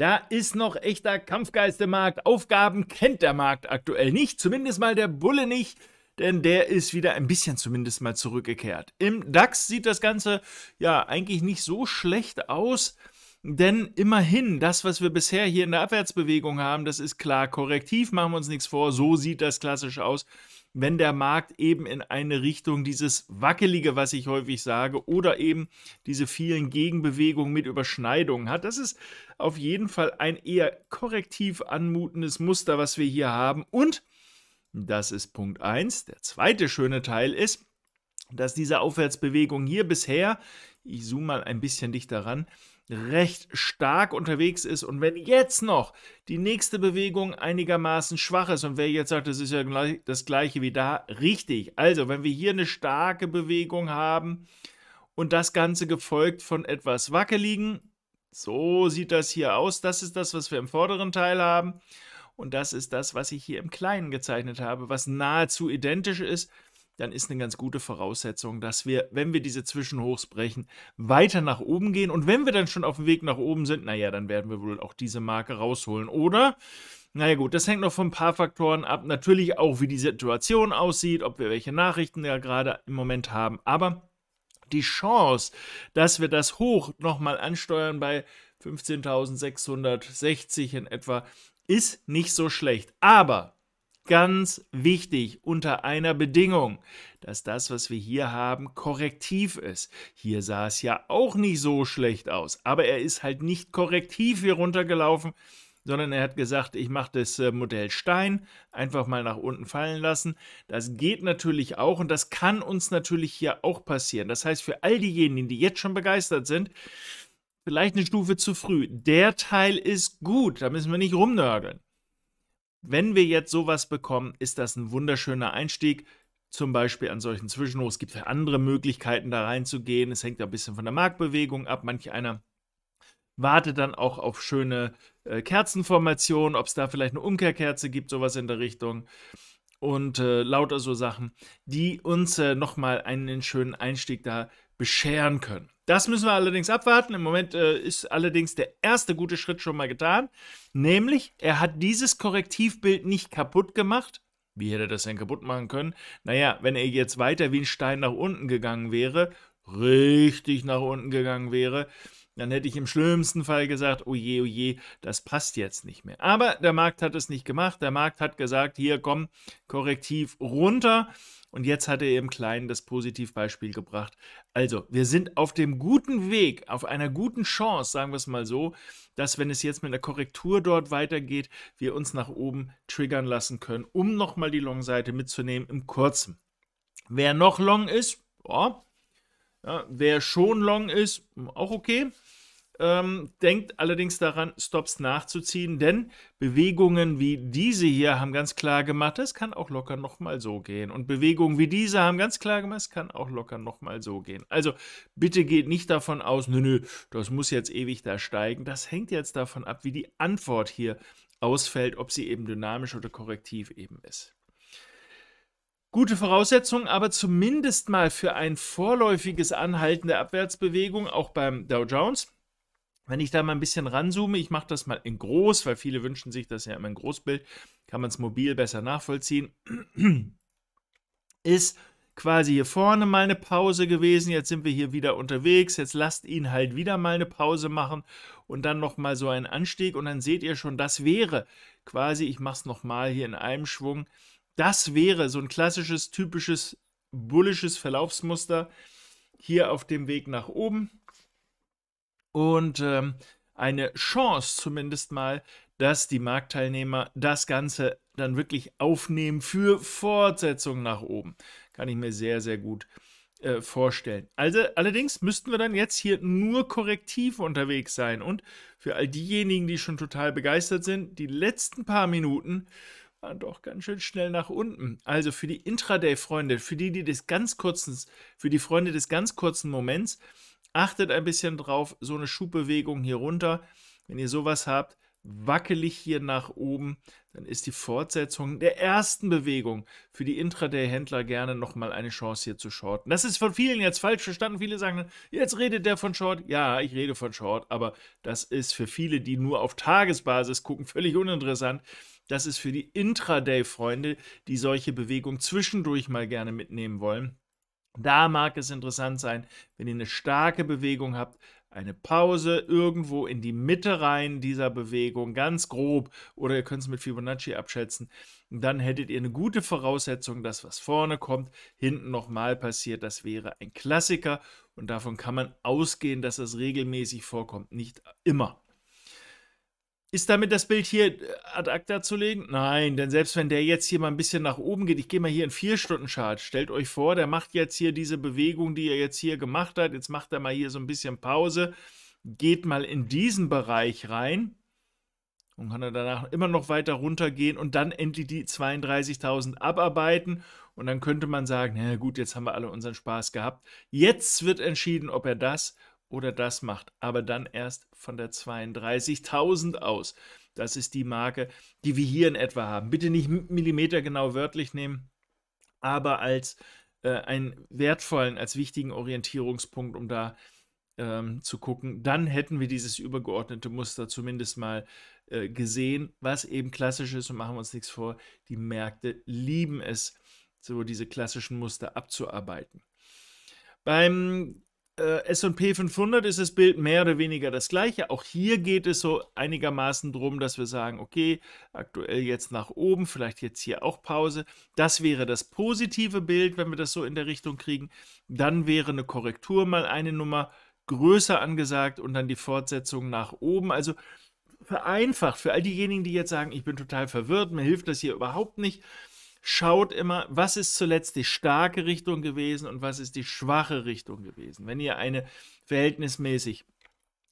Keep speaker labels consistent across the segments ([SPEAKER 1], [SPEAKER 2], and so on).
[SPEAKER 1] Da ist noch echter Kampfgeist im Markt. Aufgaben kennt der Markt aktuell nicht, zumindest mal der Bulle nicht, denn der ist wieder ein bisschen zumindest mal zurückgekehrt. Im DAX sieht das Ganze ja eigentlich nicht so schlecht aus. Denn immerhin, das, was wir bisher hier in der Abwärtsbewegung haben, das ist klar korrektiv, machen wir uns nichts vor, so sieht das klassisch aus wenn der Markt eben in eine Richtung dieses Wackelige, was ich häufig sage, oder eben diese vielen Gegenbewegungen mit Überschneidungen hat. Das ist auf jeden Fall ein eher korrektiv anmutendes Muster, was wir hier haben. Und das ist Punkt 1. Der zweite schöne Teil ist, dass diese Aufwärtsbewegung hier bisher, ich zoome mal ein bisschen dichter ran, recht stark unterwegs ist und wenn jetzt noch die nächste Bewegung einigermaßen schwach ist und wer jetzt sagt, das ist ja das gleiche wie da, richtig. Also, wenn wir hier eine starke Bewegung haben und das Ganze gefolgt von etwas wackeligen, so sieht das hier aus. Das ist das, was wir im vorderen Teil haben und das ist das, was ich hier im kleinen gezeichnet habe, was nahezu identisch ist dann ist eine ganz gute Voraussetzung, dass wir, wenn wir diese Zwischenhochs brechen, weiter nach oben gehen. Und wenn wir dann schon auf dem Weg nach oben sind, naja, dann werden wir wohl auch diese Marke rausholen. Oder naja gut, das hängt noch von ein paar Faktoren ab. Natürlich auch, wie die Situation aussieht, ob wir welche Nachrichten ja gerade im Moment haben. Aber die Chance, dass wir das hoch nochmal ansteuern bei 15.660 in etwa, ist nicht so schlecht. Aber ganz wichtig unter einer Bedingung, dass das, was wir hier haben, korrektiv ist. Hier sah es ja auch nicht so schlecht aus, aber er ist halt nicht korrektiv hier runtergelaufen, sondern er hat gesagt, ich mache das äh, Modell Stein einfach mal nach unten fallen lassen. Das geht natürlich auch und das kann uns natürlich hier auch passieren. Das heißt, für all diejenigen, die jetzt schon begeistert sind, vielleicht eine Stufe zu früh. Der Teil ist gut, da müssen wir nicht rumnörgeln wenn wir jetzt sowas bekommen, ist das ein wunderschöner Einstieg. Zum Beispiel an solchen Zwischenhochs. Es gibt andere Möglichkeiten, da reinzugehen. Es hängt ein bisschen von der Marktbewegung ab. Manch einer wartet dann auch auf schöne äh, Kerzenformationen, ob es da vielleicht eine Umkehrkerze gibt, sowas in der Richtung. Und äh, lauter so Sachen, die uns äh, nochmal einen schönen Einstieg da bescheren können. Das müssen wir allerdings abwarten. Im Moment äh, ist allerdings der erste gute Schritt schon mal getan. Nämlich, er hat dieses Korrektivbild nicht kaputt gemacht. Wie hätte er das denn kaputt machen können? Naja, wenn er jetzt weiter wie ein Stein nach unten gegangen wäre, richtig nach unten gegangen wäre, dann hätte ich im schlimmsten Fall gesagt, oh je, oh je, das passt jetzt nicht mehr. Aber der Markt hat es nicht gemacht. Der Markt hat gesagt, hier komm, korrektiv runter. Und jetzt hat er im Kleinen das Positivbeispiel gebracht. Also, wir sind auf dem guten Weg, auf einer guten Chance, sagen wir es mal so, dass, wenn es jetzt mit einer Korrektur dort weitergeht, wir uns nach oben triggern lassen können, um nochmal die Long-Seite mitzunehmen im Kurzen. Wer noch long ist, oh, ja, wer schon long ist, auch okay. Ähm, denkt allerdings daran, Stops nachzuziehen, denn Bewegungen wie diese hier haben ganz klar gemacht, es kann auch locker nochmal so gehen. Und Bewegungen wie diese haben ganz klar gemacht, es kann auch locker nochmal so gehen. Also bitte geht nicht davon aus, nö, nö, das muss jetzt ewig da steigen. Das hängt jetzt davon ab, wie die Antwort hier ausfällt, ob sie eben dynamisch oder korrektiv eben ist. Gute Voraussetzung, aber zumindest mal für ein vorläufiges Anhalten der Abwärtsbewegung, auch beim Dow Jones. Wenn ich da mal ein bisschen ranzoome, ich mache das mal in groß, weil viele wünschen sich das ja immer in Großbild, kann man es mobil besser nachvollziehen, ist quasi hier vorne mal eine Pause gewesen, jetzt sind wir hier wieder unterwegs, jetzt lasst ihn halt wieder mal eine Pause machen und dann nochmal so einen Anstieg und dann seht ihr schon, das wäre quasi, ich mache es nochmal hier in einem Schwung, das wäre so ein klassisches, typisches, bullisches Verlaufsmuster hier auf dem Weg nach oben und ähm, eine Chance zumindest mal, dass die Marktteilnehmer das Ganze dann wirklich aufnehmen für Fortsetzung nach oben. Kann ich mir sehr, sehr gut äh, vorstellen. Also allerdings müssten wir dann jetzt hier nur korrektiv unterwegs sein und für all diejenigen, die schon total begeistert sind, die letzten paar Minuten waren doch ganz schön schnell nach unten. Also für die Intraday-Freunde, für die, die des ganz kurzen, für die Freunde des ganz kurzen Moments, Achtet ein bisschen drauf, so eine Schubbewegung hier runter. Wenn ihr sowas habt, wackelig hier nach oben, dann ist die Fortsetzung der ersten Bewegung für die Intraday-Händler gerne nochmal eine Chance hier zu shorten. Das ist von vielen jetzt falsch verstanden. Viele sagen, jetzt redet der von Short. Ja, ich rede von Short, aber das ist für viele, die nur auf Tagesbasis gucken, völlig uninteressant. Das ist für die Intraday-Freunde, die solche Bewegung zwischendurch mal gerne mitnehmen wollen da mag es interessant sein, wenn ihr eine starke Bewegung habt, eine Pause irgendwo in die Mitte rein dieser Bewegung, ganz grob, oder ihr könnt es mit Fibonacci abschätzen, dann hättet ihr eine gute Voraussetzung, dass was vorne kommt, hinten nochmal passiert. Das wäre ein Klassiker und davon kann man ausgehen, dass das regelmäßig vorkommt, nicht immer. Ist damit das Bild hier äh, ad acta zu legen? Nein, denn selbst wenn der jetzt hier mal ein bisschen nach oben geht, ich gehe mal hier in 4-Stunden-Chart, stellt euch vor, der macht jetzt hier diese Bewegung, die er jetzt hier gemacht hat, jetzt macht er mal hier so ein bisschen Pause, geht mal in diesen Bereich rein und kann er danach immer noch weiter runtergehen und dann endlich die 32.000 abarbeiten und dann könnte man sagen, na gut, jetzt haben wir alle unseren Spaß gehabt. Jetzt wird entschieden, ob er das oder das macht, aber dann erst von der 32.000 aus. Das ist die Marke, die wir hier in etwa haben. Bitte nicht millimetergenau wörtlich nehmen, aber als äh, einen wertvollen, als wichtigen Orientierungspunkt, um da ähm, zu gucken. Dann hätten wir dieses übergeordnete Muster zumindest mal äh, gesehen, was eben klassisch ist und machen wir uns nichts vor. Die Märkte lieben es, so diese klassischen Muster abzuarbeiten. Beim äh, SP 500 ist das Bild mehr oder weniger das gleiche. Auch hier geht es so einigermaßen darum, dass wir sagen, okay, aktuell jetzt nach oben, vielleicht jetzt hier auch Pause. Das wäre das positive Bild, wenn wir das so in der Richtung kriegen. Dann wäre eine Korrektur mal eine Nummer größer angesagt und dann die Fortsetzung nach oben. Also vereinfacht für all diejenigen, die jetzt sagen, ich bin total verwirrt, mir hilft das hier überhaupt nicht schaut immer, was ist zuletzt die starke Richtung gewesen und was ist die schwache Richtung gewesen. Wenn ihr eine verhältnismäßig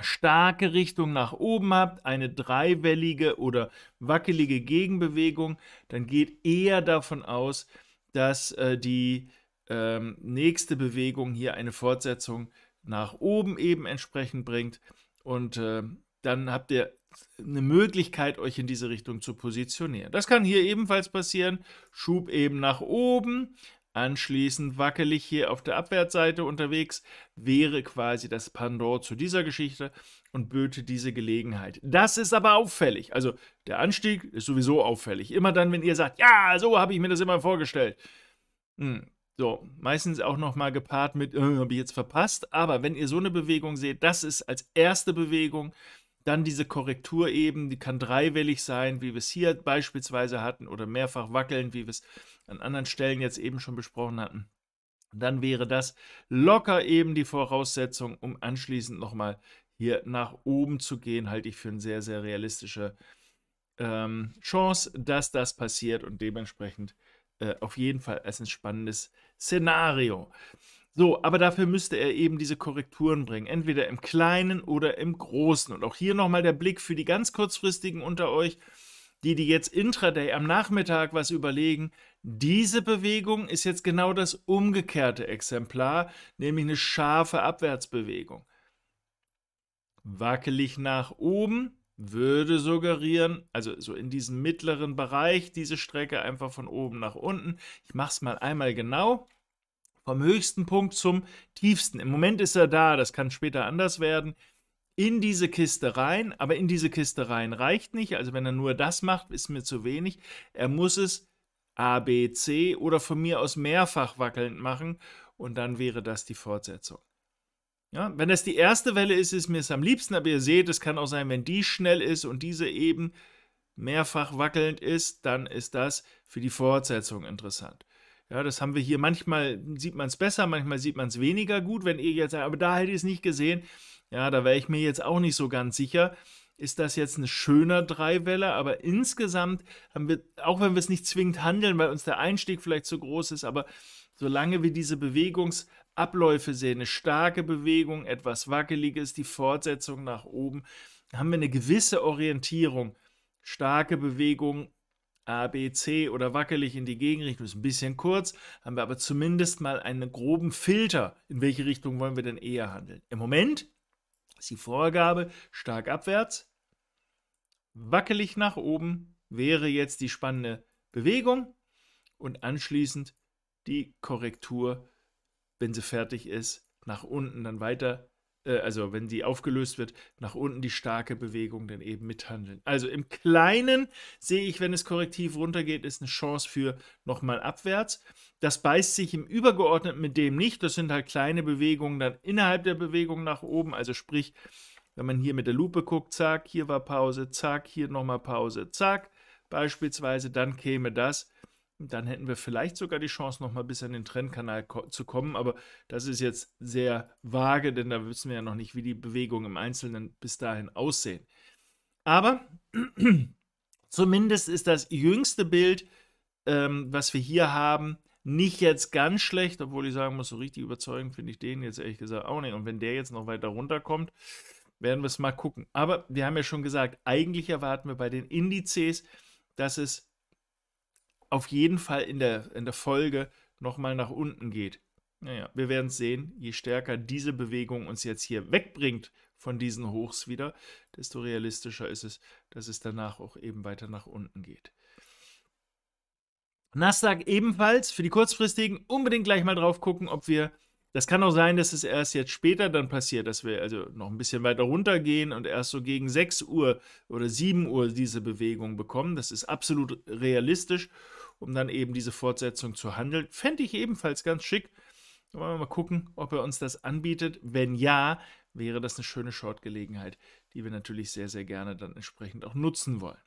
[SPEAKER 1] starke Richtung nach oben habt, eine dreiwellige oder wackelige Gegenbewegung, dann geht eher davon aus, dass äh, die ähm, nächste Bewegung hier eine Fortsetzung nach oben eben entsprechend bringt und äh, dann habt ihr eine Möglichkeit, euch in diese Richtung zu positionieren. Das kann hier ebenfalls passieren. Schub eben nach oben, Anschließend wackelig hier auf der Abwärtsseite unterwegs wäre quasi das Pendant zu dieser Geschichte und böte diese Gelegenheit. Das ist aber auffällig. Also der Anstieg ist sowieso auffällig. Immer dann, wenn ihr sagt, ja, so habe ich mir das immer vorgestellt. Hm. So, meistens auch nochmal gepaart mit, äh, habe ich jetzt verpasst. Aber wenn ihr so eine Bewegung seht, das ist als erste Bewegung dann diese Korrektur eben, die kann dreiwellig sein, wie wir es hier beispielsweise hatten, oder mehrfach wackeln, wie wir es an anderen Stellen jetzt eben schon besprochen hatten. Dann wäre das locker eben die Voraussetzung, um anschließend nochmal hier nach oben zu gehen, halte ich für eine sehr, sehr realistische ähm, Chance, dass das passiert und dementsprechend äh, auf jeden Fall als ein spannendes Szenario. So, aber dafür müsste er eben diese Korrekturen bringen, entweder im Kleinen oder im Großen. Und auch hier nochmal der Blick für die ganz kurzfristigen unter euch, die, die jetzt intraday am Nachmittag was überlegen. Diese Bewegung ist jetzt genau das umgekehrte Exemplar, nämlich eine scharfe Abwärtsbewegung. Wackelig nach oben würde suggerieren, also so in diesem mittleren Bereich, diese Strecke einfach von oben nach unten. Ich mache es mal einmal genau vom höchsten Punkt zum tiefsten. Im Moment ist er da, das kann später anders werden. In diese Kiste rein, aber in diese Kiste rein reicht nicht. Also wenn er nur das macht, ist mir zu wenig. Er muss es A, B, C oder von mir aus mehrfach wackelnd machen und dann wäre das die Fortsetzung. Ja, wenn das die erste Welle ist, ist mir es am liebsten, aber ihr seht, es kann auch sein, wenn die schnell ist und diese eben mehrfach wackelnd ist, dann ist das für die Fortsetzung interessant. Ja, das haben wir hier. Manchmal sieht man es besser, manchmal sieht man es weniger gut. Wenn ihr jetzt, aber da hätte ich es nicht gesehen. Ja, da wäre ich mir jetzt auch nicht so ganz sicher. Ist das jetzt ein schöner Dreiwelle? Aber insgesamt haben wir, auch wenn wir es nicht zwingend handeln, weil uns der Einstieg vielleicht zu groß ist, aber solange wir diese Bewegungsabläufe sehen, eine starke Bewegung, etwas wackeliges, die Fortsetzung nach oben, haben wir eine gewisse Orientierung. Starke Bewegung, A, B, C oder wackelig in die Gegenrichtung, ist ein bisschen kurz, haben wir aber zumindest mal einen groben Filter, in welche Richtung wollen wir denn eher handeln. Im Moment ist die Vorgabe stark abwärts, wackelig nach oben wäre jetzt die spannende Bewegung und anschließend die Korrektur, wenn sie fertig ist, nach unten dann weiter äh, also wenn die aufgelöst wird, nach unten die starke Bewegung dann eben mithandeln. Also im Kleinen sehe ich, wenn es korrektiv runtergeht, ist eine Chance für nochmal abwärts. Das beißt sich im Übergeordneten mit dem nicht. Das sind halt kleine Bewegungen dann innerhalb der Bewegung nach oben. Also sprich, wenn man hier mit der Lupe guckt, zack, hier war Pause, zack, hier nochmal Pause, zack, beispielsweise, dann käme das dann hätten wir vielleicht sogar die Chance, nochmal bis an den Trendkanal ko zu kommen. Aber das ist jetzt sehr vage, denn da wissen wir ja noch nicht, wie die Bewegungen im Einzelnen bis dahin aussehen. Aber zumindest ist das jüngste Bild, ähm, was wir hier haben, nicht jetzt ganz schlecht, obwohl ich sagen muss, so richtig überzeugend finde ich den jetzt ehrlich gesagt auch nicht. Und wenn der jetzt noch weiter runterkommt, werden wir es mal gucken. Aber wir haben ja schon gesagt, eigentlich erwarten wir bei den Indizes, dass es auf jeden Fall in der, in der Folge nochmal nach unten geht. Naja, wir werden es sehen. Je stärker diese Bewegung uns jetzt hier wegbringt von diesen Hochs wieder, desto realistischer ist es, dass es danach auch eben weiter nach unten geht. Nasdaq ebenfalls für die kurzfristigen unbedingt gleich mal drauf gucken, ob wir. Das kann auch sein, dass es erst jetzt später dann passiert, dass wir also noch ein bisschen weiter runtergehen und erst so gegen 6 Uhr oder 7 Uhr diese Bewegung bekommen. Das ist absolut realistisch um dann eben diese Fortsetzung zu handeln. Fände ich ebenfalls ganz schick. Wollen wir mal gucken, ob er uns das anbietet. Wenn ja, wäre das eine schöne Short-Gelegenheit, die wir natürlich sehr, sehr gerne dann entsprechend auch nutzen wollen.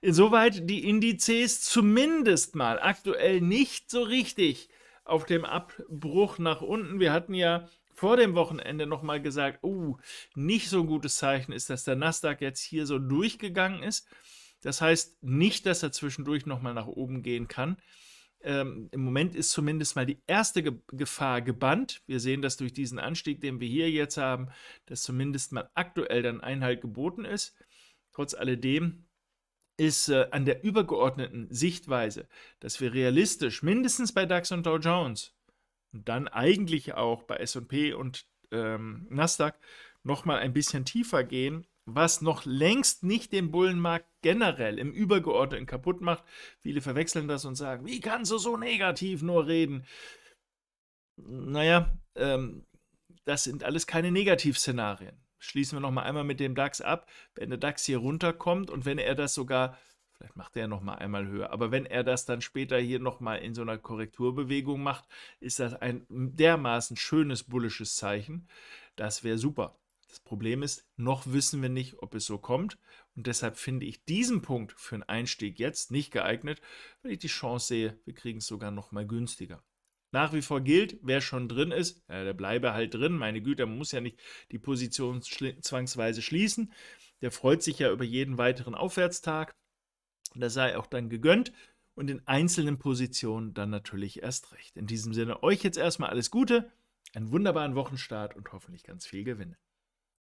[SPEAKER 1] Insoweit die Indizes zumindest mal aktuell nicht so richtig auf dem Abbruch nach unten. Wir hatten ja vor dem Wochenende nochmal gesagt, oh, nicht so ein gutes Zeichen ist, dass der Nasdaq jetzt hier so durchgegangen ist. Das heißt nicht, dass er zwischendurch nochmal nach oben gehen kann. Ähm, Im Moment ist zumindest mal die erste Ge Gefahr gebannt. Wir sehen das durch diesen Anstieg, den wir hier jetzt haben, dass zumindest mal aktuell dann Einhalt geboten ist. Trotz alledem ist äh, an der übergeordneten Sichtweise, dass wir realistisch mindestens bei DAX und Dow Jones und dann eigentlich auch bei SP und ähm, Nasdaq nochmal ein bisschen tiefer gehen, was noch längst nicht den Bullenmarkt generell im Übergeordneten kaputt macht. Viele verwechseln das und sagen, wie kannst du so negativ nur reden? Naja, ähm, das sind alles keine Negativszenarien. Schließen wir nochmal einmal mit dem DAX ab. Wenn der DAX hier runterkommt und wenn er das sogar, vielleicht macht er nochmal einmal höher, aber wenn er das dann später hier nochmal in so einer Korrekturbewegung macht, ist das ein dermaßen schönes bullisches Zeichen. Das wäre super. Das Problem ist, noch wissen wir nicht, ob es so kommt. Und deshalb finde ich diesen Punkt für einen Einstieg jetzt nicht geeignet, weil ich die Chance sehe, wir kriegen es sogar noch mal günstiger. Nach wie vor gilt, wer schon drin ist, ja, der bleibe halt drin. Meine Güte, man muss ja nicht die Position zwangsweise schließen. Der freut sich ja über jeden weiteren Aufwärtstag. Und das sei auch dann gegönnt und in einzelnen Positionen dann natürlich erst recht. In diesem Sinne euch jetzt erstmal alles Gute, einen wunderbaren Wochenstart und hoffentlich ganz viel Gewinne.